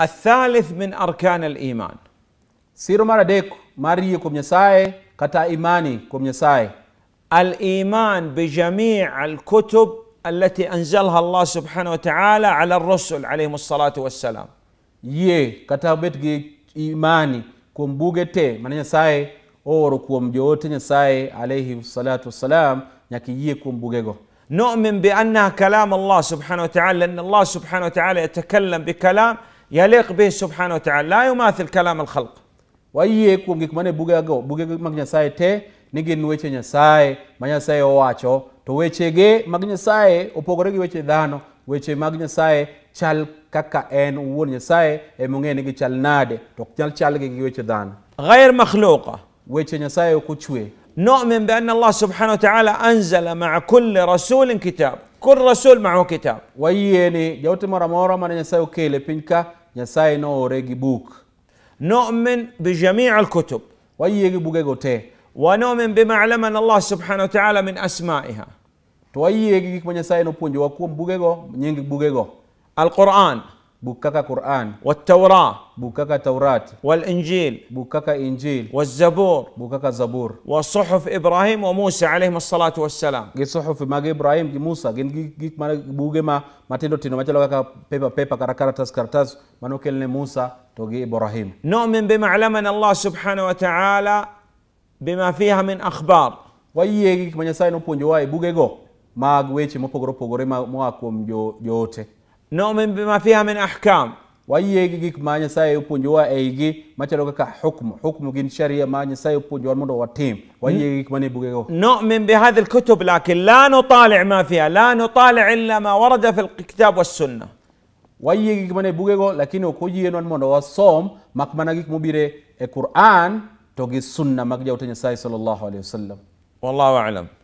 الثالث من أركان الإيمان سيرو مارديك ماري كوم يساي كتا إيماني كوم يساي الإيمان بجميع الكتب التي أنزلها الله سبحانه وتعالى على الرسل عليهم الصلاة والسلام يي كتابت إيماني كوم بوغتي من يساي أورو كوم جوتي يساي عليه الصلاة والسلام يكي يي كوم بوغيغو نؤمن بأنها كلام الله سبحانه وتعالى لأن الله سبحانه وتعالى يتكلم بكلام يليق به سبحانه وتعالى لا يماثل كلام الخلق وايك وونغيك ماني بوغاغو بوغاغو ماغنا ساي تي نيغي نويتشي نيا ساي ماغنا ساي تو ويتشي غي ماغنا ساي اوپوغوري غي دانو ويتشي ماغنا ساي تشال كاكا ان وون نيا اي مونغي نيغي تشال نادي تو تشال تشال غي ويتشي دان غير مخلوقه ويتشي نيا ساي اوكوچوي نؤمن بان الله سبحانه وتعالى انزل مع كل رسول كتاب كل رسول معه كتاب ويلي جوت مرة مرة من ينساي وكيلي بينكا ينساي نو ريجي بوك نؤمن بجميع الكتب ويجي بوك جوتي ونؤمن بما علمنا الله سبحانه وتعالى من أسمائها تويجي كمان ينساي نو بونج وكم بوك جو نينج بوك القرآن بوكاكا قرآن والتوراة بوكاكا توراة والإنجيل بوكاكا إنجيل والزبور بوكاكا زبور وصحف إبراهيم وموسى عليهم الصلاة والسلام جي صحف ما جي إبراهيم جي موسى جي جي ما بوغي ما ما تندو تنو ما تلو كك بيبا بيبا كركرتاس كرتاس ما نوكل موسى تو جي إبراهيم نؤمن بما علمنا الله سبحانه وتعالى بما فيها من أخبار ويجي من يساينو بونجوا بوغي جو ما mag weche mopogore opogore moa kuom joote jo نؤمن بما فيها من أحكام ويجيك ما نساي يبون جوا أيجي ما تلوك كحكم حكم جن شرية ما نساي يبون جوا مدو وتيم ويجيك ما نبغيه نؤمن بهذه الكتب لكن لا نطالع ما فيها لا نطالع إلا ما ورد في الكتاب والسنة ويجيك ما نبغيه لكن وكوجي نون مدو وصوم ما كمان جيك مبيرة القرآن توجي السنة ما جاوتني نساي صلى الله عليه وسلم والله أعلم